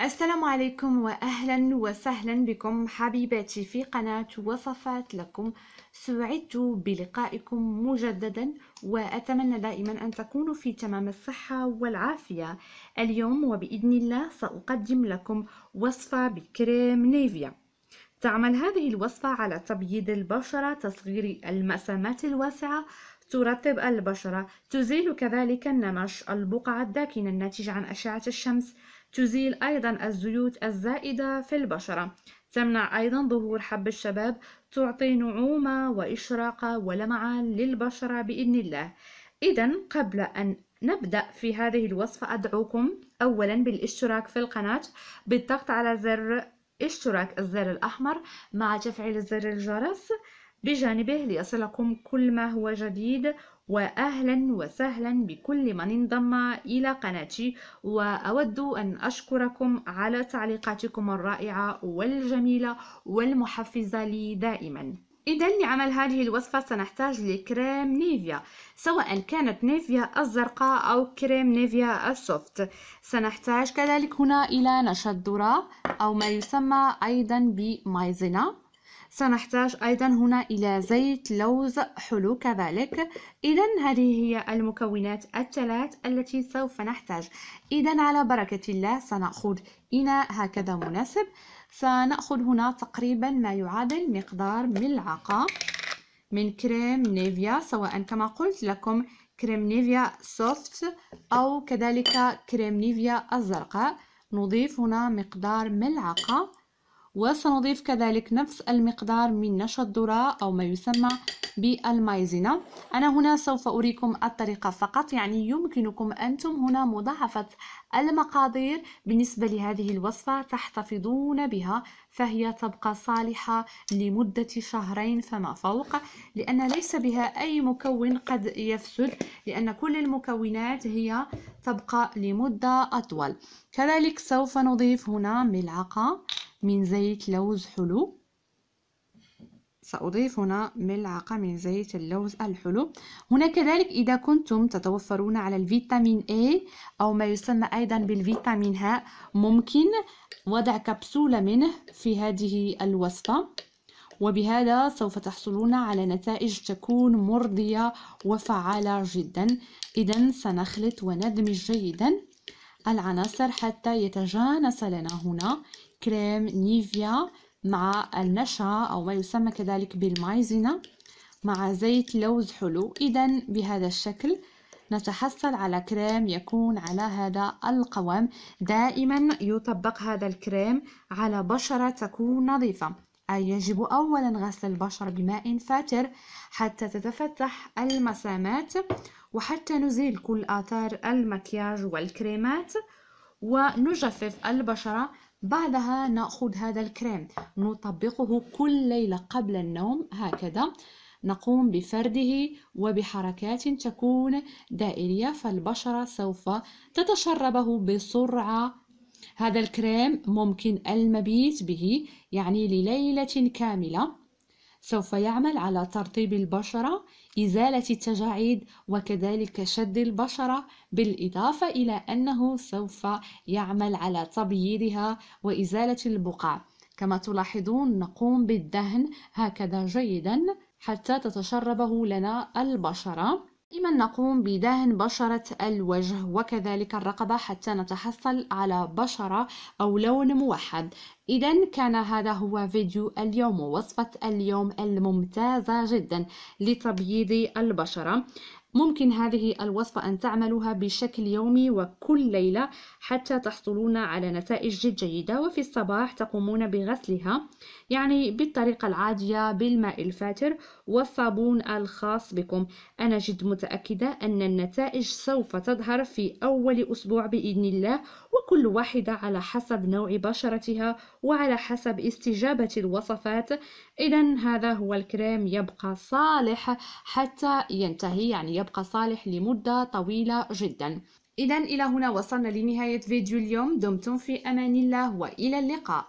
السلام عليكم واهلا وسهلا بكم حبيباتي في قناه وصفات لكم سعدت بلقائكم مجددا واتمنى دائما ان تكونوا في تمام الصحه والعافيه اليوم وباذن الله ساقدم لكم وصفه بكريم نيفيا تعمل هذه الوصفه على تبييض البشره تصغير المسامات الواسعه ترطب البشره تزيل كذلك النمش البقع الداكنه الناتج عن اشعه الشمس تزيل أيضا الزيوت الزائدة في البشرة تمنع أيضا ظهور حب الشباب تعطي نعومة وإشراقة ولمعة للبشرة بإذن الله إذا قبل أن نبدأ في هذه الوصفة أدعوكم أولا بالاشتراك في القناة بالضغط على زر اشتراك الزر الأحمر مع تفعيل زر الجرس بجانبه ليصلكم كل ما هو جديد واهلا وسهلا بكل من انضم الى قناتي واود ان اشكركم على تعليقاتكم الرائعه والجميله والمحفزه لي دائما إذا لعمل هذه الوصفة سنحتاج لكريم نيفيا سواء كانت نيفيا الزرقاء أو كريم نيفيا السوفت سنحتاج كذلك هنا إلى نشا الذرة أو ما يسمى أيضا بمايزنا سنحتاج أيضا هنا إلى زيت لوز حلو كذلك إذا هذه هي المكونات الثلاث التي سوف نحتاج إذا على بركة الله سنأخذ إناء هكذا مناسب سنأخذ هنا تقريبا ما يعادل مقدار ملعقة من كريم نيفيا سواء كما قلت لكم كريم نيفيا سوفت أو كذلك كريم نيفيا الزرقاء نضيف هنا مقدار ملعقة وسنضيف كذلك نفس المقدار من نشا الذرة أو ما يسمى بالمايزينا أنا هنا سوف أريكم الطريقة فقط يعني يمكنكم أنتم هنا مضاعفة المقادير بالنسبة لهذه الوصفة تحتفظون بها فهي تبقى صالحة لمدة شهرين فما فوق لأن ليس بها أي مكون قد يفسد لأن كل المكونات هي تبقى لمدة أطول كذلك سوف نضيف هنا ملعقة من زيت لوز حلو سأضيف هنا ملعقة من زيت اللوز الحلو هنا كذلك إذا كنتم تتوفرون على الفيتامين A أو ما يسمى أيضا بالفيتامين ه ممكن وضع كبسولة منه في هذه الوصفة وبهذا سوف تحصلون على نتائج تكون مرضية وفعالة جدا إذا سنخلط وندمج جيدا العناصر حتى يتجانس لنا هنا كريم نيفيا مع النشا أو ما يسمى كذلك بالمايزينا مع زيت لوز حلو إذا بهذا الشكل نتحصل على كريم يكون على هذا القوام دائما يطبق هذا الكريم على بشرة تكون نظيفة أي يجب أولا غسل البشرة بماء فاتر حتى تتفتح المسامات وحتى نزيل كل آثار المكياج والكريمات ونجفف البشرة بعدها نأخذ هذا الكريم نطبقه كل ليلة قبل النوم هكذا نقوم بفرده وبحركات تكون دائرية فالبشرة سوف تتشربه بسرعة هذا الكريم ممكن المبيت به يعني لليلة كاملة سوف يعمل على ترطيب البشرة إزالة التجاعيد وكذلك شد البشرة بالإضافة إلى أنه سوف يعمل على تبييضها وإزالة البقع كما تلاحظون نقوم بالدهن هكذا جيدا حتى تتشربه لنا البشرة دائما نقوم بدهن بشرة الوجه وكذلك الرقبة حتى نتحصل على بشرة أو لون موحد إذا كان هذا هو فيديو اليوم ووصفة اليوم الممتازة جدا لتبييض البشرة ممكن هذه الوصفة أن تعملوها بشكل يومي وكل ليلة حتى تحصلون على نتائج جد جيدة وفي الصباح تقومون بغسلها يعني بالطريقة العادية بالماء الفاتر والصابون الخاص بكم أنا جد متأكدة أن النتائج سوف تظهر في أول أسبوع بإذن الله وكل واحدة على حسب نوع بشرتها وعلى حسب استجابة الوصفات إذا هذا هو الكريم يبقى صالح حتى ينتهي يعني يبقى يبقى صالح لمدة طويلة جدا إذا إلى هنا وصلنا لنهاية فيديو اليوم دمتم في أمان الله وإلى اللقاء